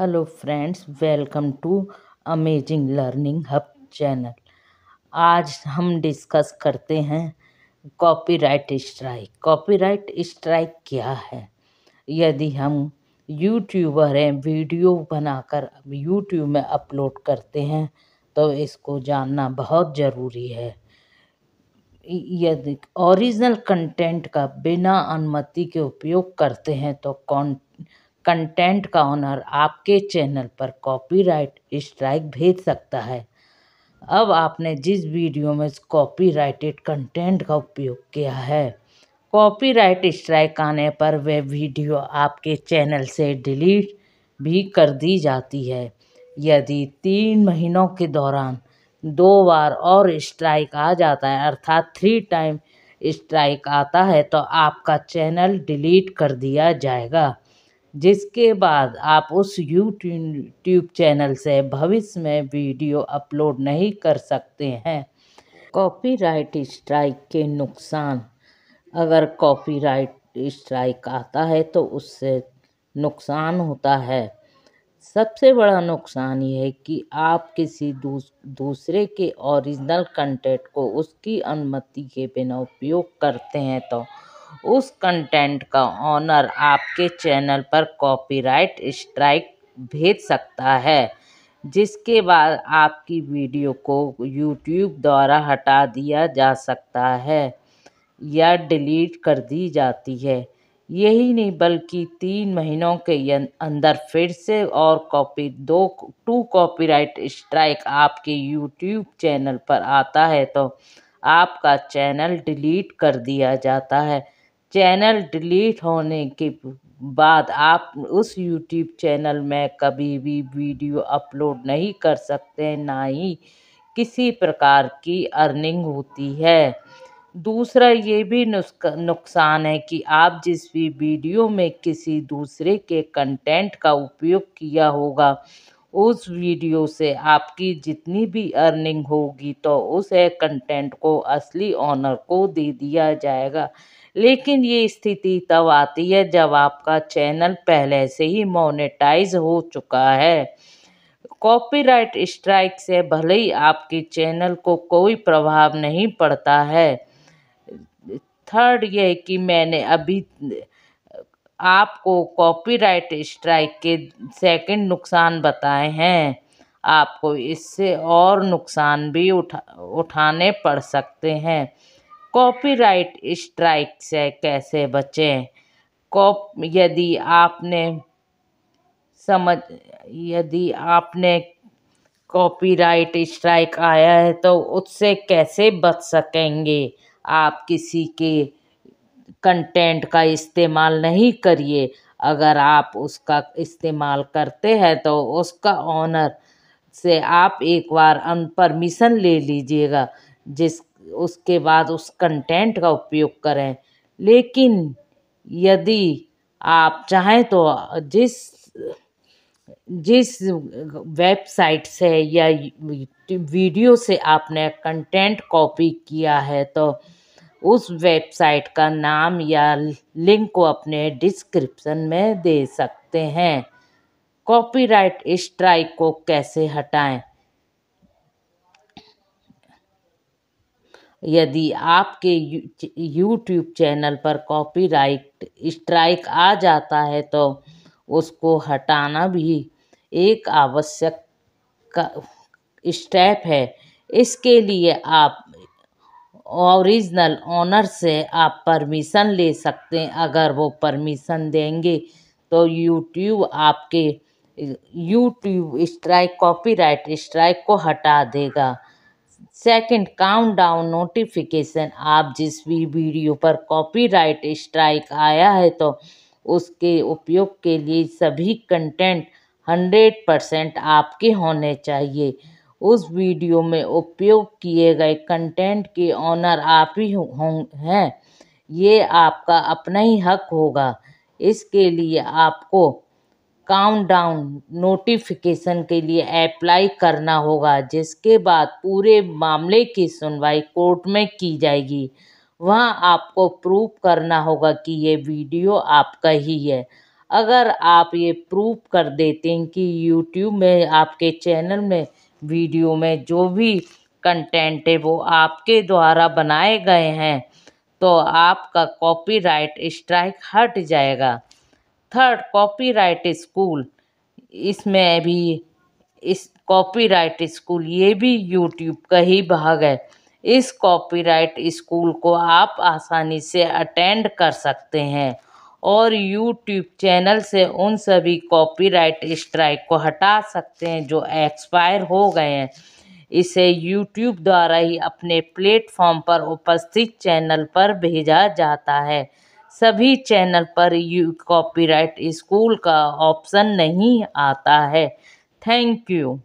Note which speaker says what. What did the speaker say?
Speaker 1: hello friends welcome to amazing learning hub channel आज हम discuss करते हैं कॉपीराइट स्ट्राइक कॉपीराइट स्ट्राइक क्या है यदि हम यूट्यूबर हैं वीडियो बनाकर यूट्यूब में अपलोड करते हैं तो इसको जानना बहुत ज़रूरी है यदि ओरिजिनल कंटेंट का बिना अनुमति के उपयोग करते हैं तो कौन कंटेंट का ऑनर आपके चैनल पर कॉपीराइट स्ट्राइक भेज सकता है अब आपने जिस वीडियो में कॉपीराइटेड कंटेंट का उपयोग किया है कॉपीराइट स्ट्राइक आने पर वह वीडियो आपके चैनल से डिलीट भी कर दी जाती है यदि तीन महीनों के दौरान दो बार और स्ट्राइक आ जाता है अर्थात थ्री टाइम स्ट्राइक आता है तो आपका चैनल डिलीट कर दिया जाएगा जिसके बाद आप उस यूट्यूब चैनल से भविष्य में वीडियो अपलोड नहीं कर सकते हैं कॉपीराइट स्ट्राइक के नुकसान अगर कॉपीराइट स्ट्राइक आता है तो उससे नुकसान होता है सबसे बड़ा नुकसान ये है कि आप किसी दूस, दूसरे के ओरिजिनल कंटेंट को उसकी अनुमति के बिना उपयोग करते हैं तो उस कंटेंट का ऑनर आपके चैनल पर कॉपीराइट स्ट्राइक भेज सकता है जिसके बाद आपकी वीडियो को यूट्यूब द्वारा हटा दिया जा सकता है या डिलीट कर दी जाती है यही नहीं बल्कि तीन महीनों के अंदर फिर से और कॉपी दो टू कॉपीराइट स्ट्राइक आपके यूट्यूब चैनल पर आता है तो आपका चैनल डिलीट कर दिया जाता है चैनल डिलीट होने के बाद आप उस यूट्यूब चैनल में कभी भी वीडियो अपलोड नहीं कर सकते ना ही किसी प्रकार की अर्निंग होती है दूसरा ये भी नुकसान है कि आप जिस भी वीडियो में किसी दूसरे के कंटेंट का उपयोग किया होगा उस वीडियो से आपकी जितनी भी अर्निंग होगी तो उस कंटेंट को असली ऑनर को दे दिया जाएगा लेकिन ये स्थिति तब आती है जब आपका चैनल पहले से ही मोनेटाइज हो चुका है कॉपीराइट स्ट्राइक से भले ही आपके चैनल को कोई प्रभाव नहीं पड़ता है थर्ड यह कि मैंने अभी आपको कॉपीराइट स्ट्राइक के सेकंड नुकसान बताए हैं आपको इससे और नुकसान भी उठा उठाने पड़ सकते हैं कॉपीराइट स्ट्राइक से कैसे बचें कॉप यदि आपने समझ यदि आपने कॉपीराइट स्ट्राइक आया है तो उससे कैसे बच सकेंगे आप किसी के कंटेंट का इस्तेमाल नहीं करिए अगर आप उसका इस्तेमाल करते हैं तो उसका ऑनर से आप एक बार अन परमिशन ले लीजिएगा जिस उसके बाद उस कंटेंट का उपयोग करें लेकिन यदि आप चाहें तो जिस जिस वेबसाइट से या वीडियो से आपने कंटेंट कॉपी किया है तो उस वेबसाइट का नाम या लिंक को अपने डिस्क्रिप्शन में दे सकते हैं कॉपीराइट स्ट्राइक को कैसे हटाएं यदि आपके यूट्यूब चैनल पर कॉपीराइट स्ट्राइक आ जाता है तो उसको हटाना भी एक आवश्यक स्टेप है इसके लिए आप ओरिजिनल ओनर से आप परमिशन ले सकते हैं अगर वो परमिशन देंगे तो यूट्यूब आपके यूट्यूब स्ट्राइक कॉपीराइट स्ट्राइक को हटा देगा सेकंड काउंटडाउन नोटिफिकेशन आप जिस भी वीडियो पर कॉपीराइट स्ट्राइक आया है तो उसके उपयोग के लिए सभी कंटेंट हंड्रेड परसेंट आपके होने चाहिए उस वीडियो में उपयोग किए गए कंटेंट के ऑनर आप ही हैं ये आपका अपना ही हक होगा इसके लिए आपको काउंटडाउन नोटिफिकेशन के लिए अप्लाई करना होगा जिसके बाद पूरे मामले की सुनवाई कोर्ट में की जाएगी वहाँ आपको प्रूफ करना होगा कि ये वीडियो आपका ही है अगर आप ये प्रूफ कर देते हैं कि यूट्यूब में आपके चैनल में वीडियो में जो भी कंटेंट है वो आपके द्वारा बनाए गए हैं तो आपका कॉपीराइट स्ट्राइक हट जाएगा थर्ड कॉपीराइट स्कूल इसमें भी इस कॉपीराइट स्कूल ये भी यूट्यूब का ही भाग है इस कॉपीराइट स्कूल को आप आसानी से अटेंड कर सकते हैं और यूट्यूब चैनल से उन सभी कॉपीराइट स्ट्राइक को हटा सकते हैं जो एक्सपायर हो गए हैं इसे यूट्यूब द्वारा ही अपने प्लेटफॉर्म पर उपस्थित चैनल पर भेजा जाता है सभी चैनल पर यू कॉपीराइट स्कूल का ऑप्शन नहीं आता है थैंक यू